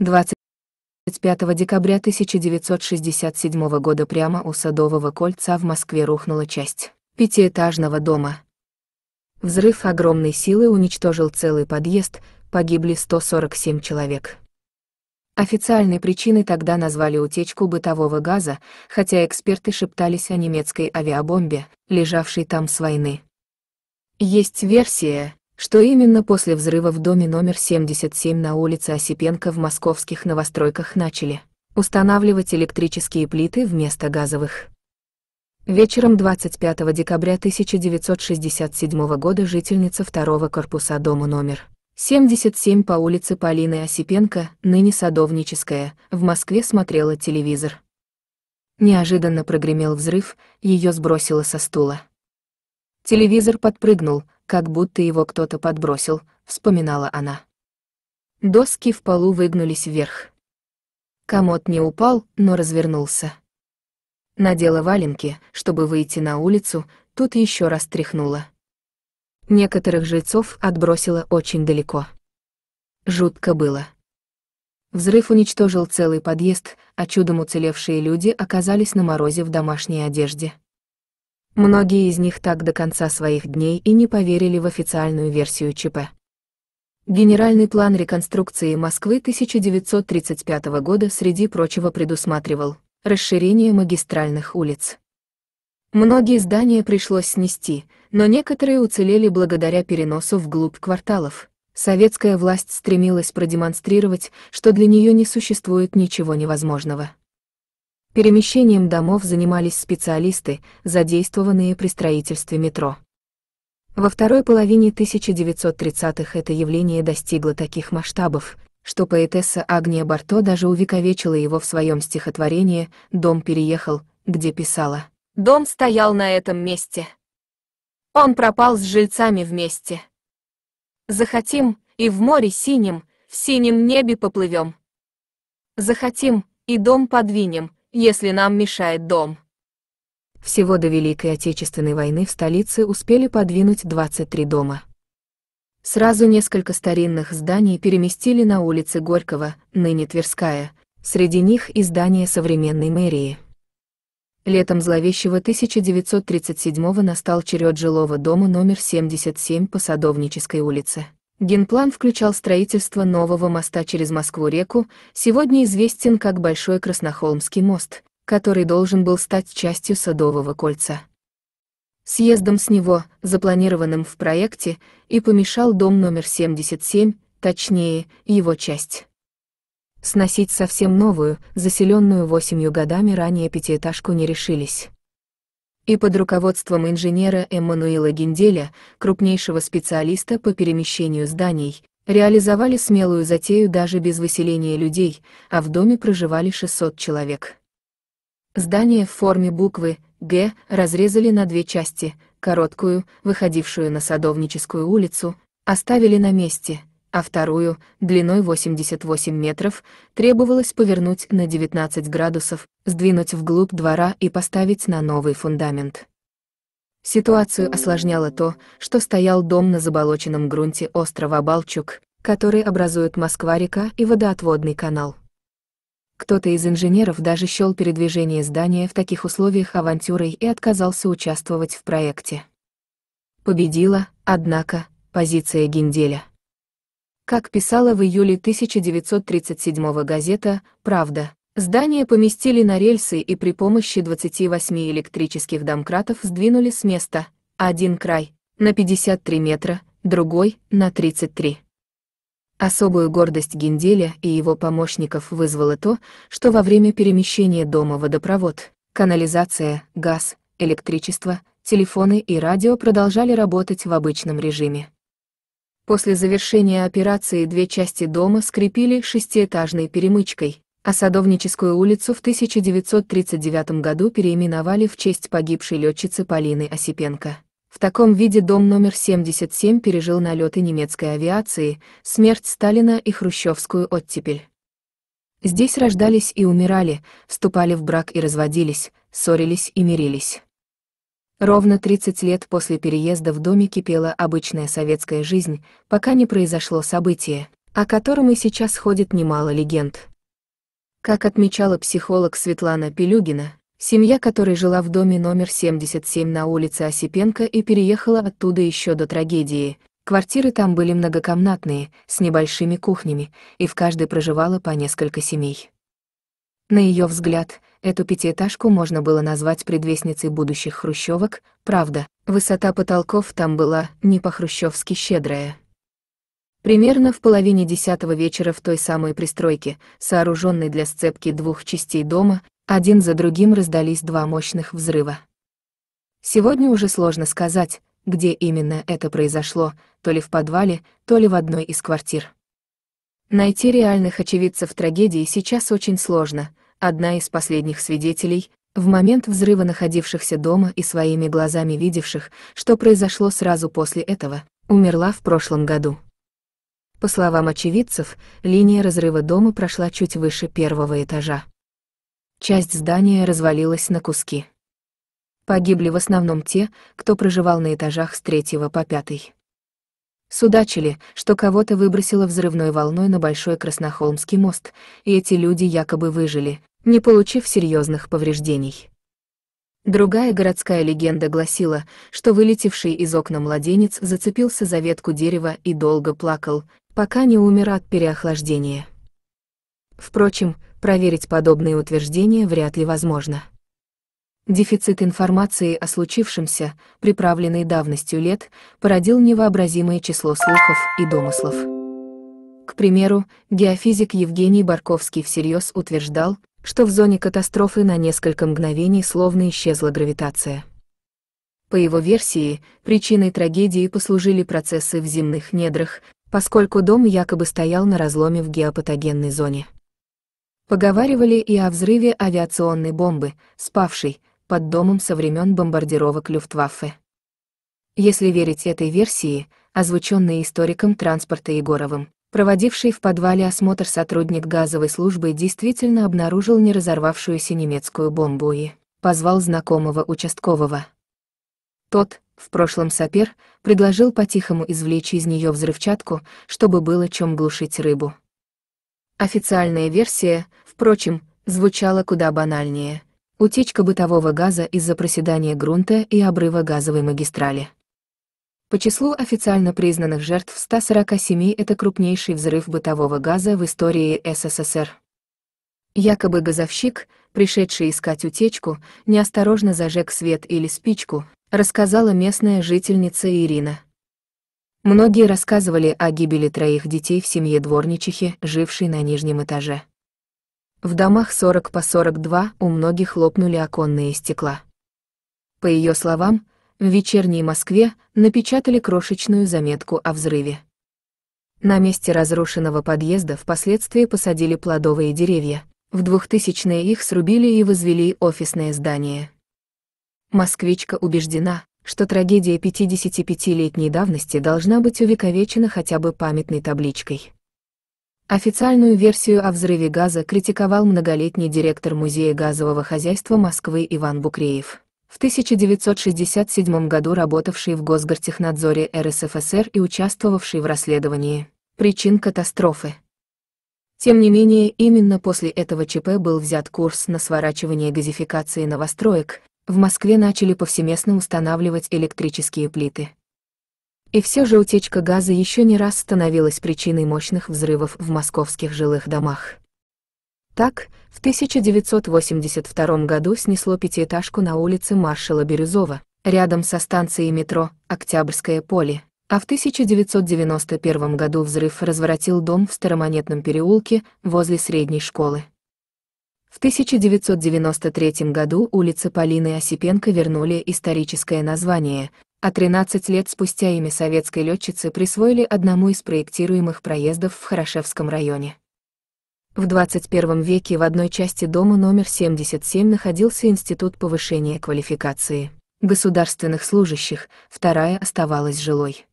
25 декабря 1967 года прямо у Садового кольца в Москве рухнула часть пятиэтажного дома. Взрыв огромной силы уничтожил целый подъезд, погибли 147 человек. Официальной причиной тогда назвали утечку бытового газа, хотя эксперты шептались о немецкой авиабомбе, лежавшей там с войны. Есть версия, что именно после взрыва в доме номер 77 на улице Осипенко в московских новостройках начали устанавливать электрические плиты вместо газовых. Вечером 25 декабря 1967 года жительница второго корпуса дома номер 77 по улице Полины Осипенко, ныне Садовническая, в Москве смотрела телевизор. Неожиданно прогремел взрыв, ее сбросило со стула. Телевизор подпрыгнул, как будто его кто-то подбросил, вспоминала она. Доски в полу выгнулись вверх. Комод не упал, но развернулся. Надела валенки, чтобы выйти на улицу, тут еще раз тряхнула. Некоторых жильцов отбросило очень далеко. Жутко было. Взрыв уничтожил целый подъезд, а чудом уцелевшие люди оказались на морозе в домашней одежде. Многие из них так до конца своих дней и не поверили в официальную версию ЧП. Генеральный план реконструкции Москвы 1935 года среди прочего предусматривал расширение магистральных улиц. Многие здания пришлось снести, но некоторые уцелели благодаря переносу вглубь кварталов. Советская власть стремилась продемонстрировать, что для нее не существует ничего невозможного. Перемещением домов занимались специалисты, задействованные при строительстве метро. Во второй половине 1930-х это явление достигло таких масштабов, что поэтесса Агния Барто даже увековечила его в своем стихотворении «Дом переехал», где писала «Дом стоял на этом месте. Он пропал с жильцами вместе. Захотим, и в море синем, в синем небе поплывем. Захотим, и дом подвинем, если нам мешает дом. Всего до Великой Отечественной войны в столице успели подвинуть 23 дома. Сразу несколько старинных зданий переместили на улицы Горького, ныне Тверская, среди них и здание современной мэрии. Летом зловещего 1937 настал черед жилого дома номер 77 по Садовнической улице. Генплан включал строительство нового моста через Москву-реку, сегодня известен как Большой Краснохолмский мост, который должен был стать частью Садового кольца. Съездом с него, запланированным в проекте, и помешал дом номер 77, точнее, его часть. Сносить совсем новую, заселенную восемью годами ранее пятиэтажку не решились и под руководством инженера Эммануила Генделя, крупнейшего специалиста по перемещению зданий, реализовали смелую затею даже без выселения людей, а в доме проживали 600 человек. Здание в форме буквы «Г» разрезали на две части, короткую, выходившую на Садовническую улицу, оставили на месте – а вторую, длиной 88 метров, требовалось повернуть на 19 градусов, сдвинуть вглубь двора и поставить на новый фундамент. Ситуацию осложняло то, что стоял дом на заболоченном грунте острова Балчук, который образует Москва-река и водоотводный канал. Кто-то из инженеров даже щел передвижение здания в таких условиях авантюрой и отказался участвовать в проекте. Победила, однако, позиция Генделя. Как писала в июле 1937 газета «Правда», здание поместили на рельсы и при помощи 28 электрических домкратов сдвинули с места, один край, на 53 метра, другой — на 33. Особую гордость Генделя и его помощников вызвало то, что во время перемещения дома водопровод, канализация, газ, электричество, телефоны и радио продолжали работать в обычном режиме. После завершения операции две части дома скрепили шестиэтажной перемычкой, а Садовническую улицу в 1939 году переименовали в честь погибшей летчицы Полины Осипенко. В таком виде дом номер 77 пережил налеты немецкой авиации, смерть Сталина и хрущевскую оттепель. Здесь рождались и умирали, вступали в брак и разводились, ссорились и мирились. Ровно 30 лет после переезда в доме кипела обычная советская жизнь, пока не произошло событие, о котором и сейчас ходит немало легенд. Как отмечала психолог Светлана Пелюгина, семья которой жила в доме номер 77 на улице Осипенко и переехала оттуда еще до трагедии, квартиры там были многокомнатные, с небольшими кухнями, и в каждой проживало по несколько семей. На ее взгляд, Эту пятиэтажку можно было назвать предвестницей будущих хрущевок, правда, высота потолков там была не по-хрущевски щедрая. Примерно в половине десятого вечера в той самой пристройке, сооруженной для сцепки двух частей дома, один за другим раздались два мощных взрыва. Сегодня уже сложно сказать, где именно это произошло, то ли в подвале, то ли в одной из квартир. Найти реальных очевидцев трагедии сейчас очень сложно, одна из последних свидетелей, в момент взрыва находившихся дома и своими глазами видевших, что произошло сразу после этого, умерла в прошлом году. По словам очевидцев, линия разрыва дома прошла чуть выше первого этажа. Часть здания развалилась на куски. Погибли в основном те, кто проживал на этажах с третьего по пятый. Судачили, что кого-то выбросило взрывной волной на Большой Краснохолмский мост, и эти люди якобы выжили, не получив серьезных повреждений. Другая городская легенда гласила, что вылетевший из окна младенец зацепился за ветку дерева и долго плакал, пока не умер от переохлаждения. Впрочем, проверить подобные утверждения вряд ли возможно. Дефицит информации о случившемся, приправленный давностью лет, породил невообразимое число слухов и домыслов. К примеру, геофизик Евгений Барковский всерьез утверждал, что в зоне катастрофы на несколько мгновений словно исчезла гравитация. По его версии, причиной трагедии послужили процессы в земных недрах, поскольку дом якобы стоял на разломе в геопатогенной зоне. Поговаривали и о взрыве авиационной бомбы, спавшей, под домом со времен бомбардировок Люфтваффе. Если верить этой версии, озвученной историком транспорта Егоровым, проводивший в подвале осмотр сотрудник газовой службы действительно обнаружил неразорвавшуюся немецкую бомбу и позвал знакомого участкового. Тот, в прошлом сапер, предложил по-тихому извлечь из нее взрывчатку, чтобы было чем глушить рыбу. Официальная версия, впрочем, звучала куда банальнее утечка бытового газа из-за проседания грунта и обрыва газовой магистрали. По числу официально признанных жертв 147 это крупнейший взрыв бытового газа в истории СССР. Якобы газовщик, пришедший искать утечку, неосторожно зажег свет или спичку, рассказала местная жительница Ирина. Многие рассказывали о гибели троих детей в семье дворничихи, жившей на нижнем этаже. В домах 40 по 42 у многих лопнули оконные стекла. По ее словам, в вечерней Москве напечатали крошечную заметку о взрыве. На месте разрушенного подъезда впоследствии посадили плодовые деревья, в 2000-е их срубили и возвели офисное здание. Москвичка убеждена, что трагедия 55-летней давности должна быть увековечена хотя бы памятной табличкой. Официальную версию о взрыве газа критиковал многолетний директор Музея газового хозяйства Москвы Иван Букреев. В 1967 году работавший в Госгортехнадзоре РСФСР и участвовавший в расследовании причин катастрофы. Тем не менее, именно после этого ЧП был взят курс на сворачивание газификации новостроек, в Москве начали повсеместно устанавливать электрические плиты. И все же утечка газа еще не раз становилась причиной мощных взрывов в московских жилых домах. Так, в 1982 году снесло пятиэтажку на улице маршала Бирюзова, рядом со станцией метро «Октябрьское поле», а в 1991 году взрыв разворотил дом в Старомонетном переулке возле средней школы. В 1993 году улице Полины Осипенко вернули историческое название, а 13 лет спустя имя советской летчицы присвоили одному из проектируемых проездов в Хорошевском районе. В 21 веке в одной части дома номер 77 находился Институт повышения квалификации государственных служащих, вторая оставалась жилой.